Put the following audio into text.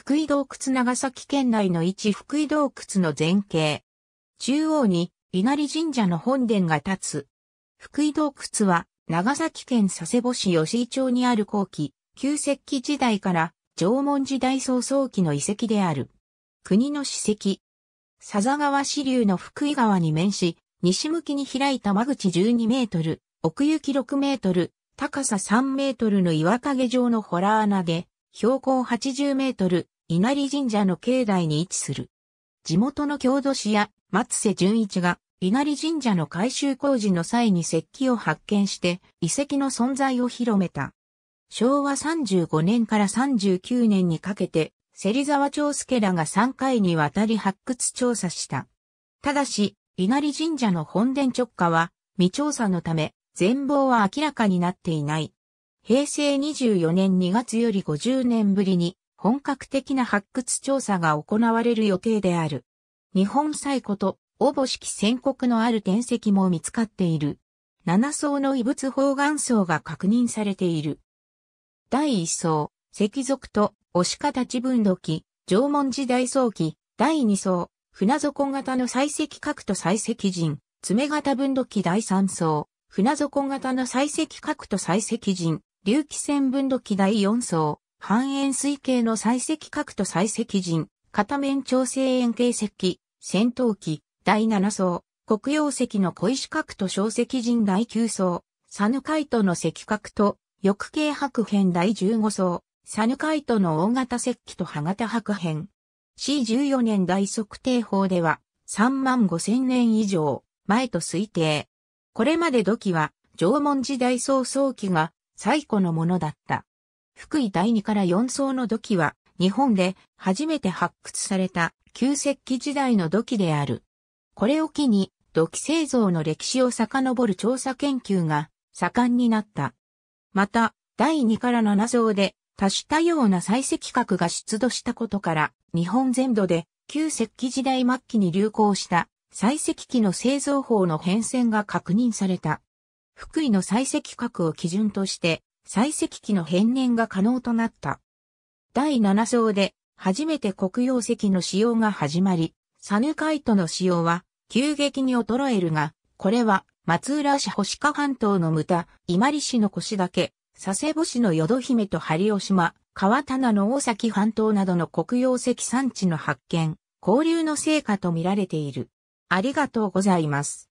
福井洞窟長崎県内の一福井洞窟の前景。中央に稲荷神社の本殿が立つ。福井洞窟は長崎県佐世保市吉井町にある後期、旧石器時代から縄文時代早々期の遺跡である。国の史跡。佐笹川支流の福井川に面し、西向きに開いた間口12メートル、奥行き6メートル、高さ3メートルの岩陰状のホラー穴で、標高80メートル、稲荷神社の境内に位置する。地元の郷土史や松瀬淳一が稲荷神社の改修工事の際に石器を発見して遺跡の存在を広めた。昭和35年から39年にかけて、芹沢長介らが3回にわたり発掘調査した。ただし、稲荷神社の本殿直下は未調査のため、全貌は明らかになっていない。平成24年2月より50年ぶりに本格的な発掘調査が行われる予定である。日本最古と、おぼしき宣告のある天石も見つかっている。7層の異物方眼層が確認されている。第1層、石属と、押し形分度器、縄文時代早期、第2層、船底型の採石核と採石人、爪型分度器第3層、船底型の採石核と採石人、隆起線分度器第4層、半円錐形の採石核と採石陣、片面調整円形石、戦闘機、第7層、黒曜石の小石核と小石陣第9層、サヌカイトの石核と、翼形白片第15層、サヌカイトの大型石器と歯型白片。C14 年大測定法では、3万5千年以上、前と推定。これまで土器は、縄文時代早々期が最古のものだった。福井第2から4層の土器は、日本で初めて発掘された旧石器時代の土器である。これを機に土器製造の歴史を遡る調査研究が盛んになった。また、第2から7層で多種多様な採石核が出土したことから、日本全土で旧石器時代末期に流行した採石器の製造法の変遷が確認された。福井の採石核を基準として、採石機の変年が可能となった。第7層で、初めて黒曜石の使用が始まり、サヌカイトの使用は、急激に衰えるが、これは、松浦市星鹿半島の牟田、伊万里市の腰岳、佐世保市の淀姫と針尾島、川棚の大崎半島などの黒曜石産地の発見、交流の成果とみられている。ありがとうございます。